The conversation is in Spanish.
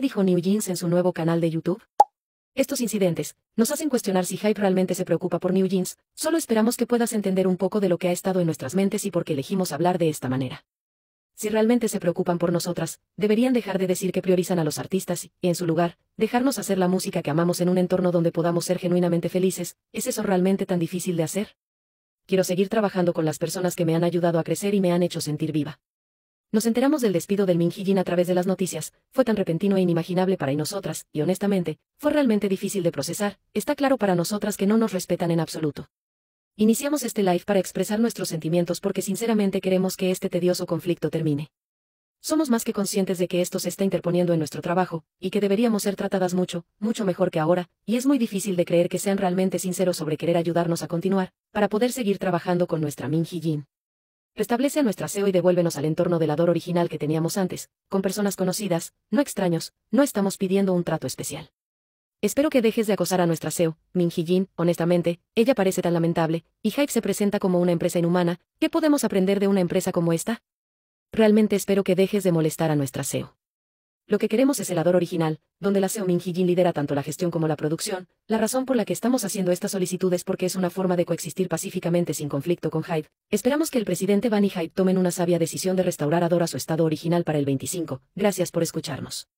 dijo New Jeans en su nuevo canal de YouTube. Estos incidentes nos hacen cuestionar si Hype realmente se preocupa por New Jeans, solo esperamos que puedas entender un poco de lo que ha estado en nuestras mentes y por qué elegimos hablar de esta manera. Si realmente se preocupan por nosotras, deberían dejar de decir que priorizan a los artistas y, en su lugar, dejarnos hacer la música que amamos en un entorno donde podamos ser genuinamente felices, ¿es eso realmente tan difícil de hacer? Quiero seguir trabajando con las personas que me han ayudado a crecer y me han hecho sentir viva. Nos enteramos del despido del Min Jin a través de las noticias, fue tan repentino e inimaginable para nosotras, y honestamente, fue realmente difícil de procesar, está claro para nosotras que no nos respetan en absoluto. Iniciamos este live para expresar nuestros sentimientos porque sinceramente queremos que este tedioso conflicto termine. Somos más que conscientes de que esto se está interponiendo en nuestro trabajo, y que deberíamos ser tratadas mucho, mucho mejor que ahora, y es muy difícil de creer que sean realmente sinceros sobre querer ayudarnos a continuar, para poder seguir trabajando con nuestra Min Jin. Restablece a nuestra SEO y devuélvenos al entorno del original que teníamos antes, con personas conocidas, no extraños, no estamos pidiendo un trato especial. Espero que dejes de acosar a nuestra SEO, Min Jin, honestamente, ella parece tan lamentable, y Hype se presenta como una empresa inhumana, ¿qué podemos aprender de una empresa como esta? Realmente espero que dejes de molestar a nuestra SEO. Lo que queremos es el Ador original, donde la Seo Hijin lidera tanto la gestión como la producción. La razón por la que estamos haciendo esta solicitud es porque es una forma de coexistir pacíficamente sin conflicto con Hype. Esperamos que el presidente Van y Hyde tomen una sabia decisión de restaurar Ador a su estado original para el 25. Gracias por escucharnos.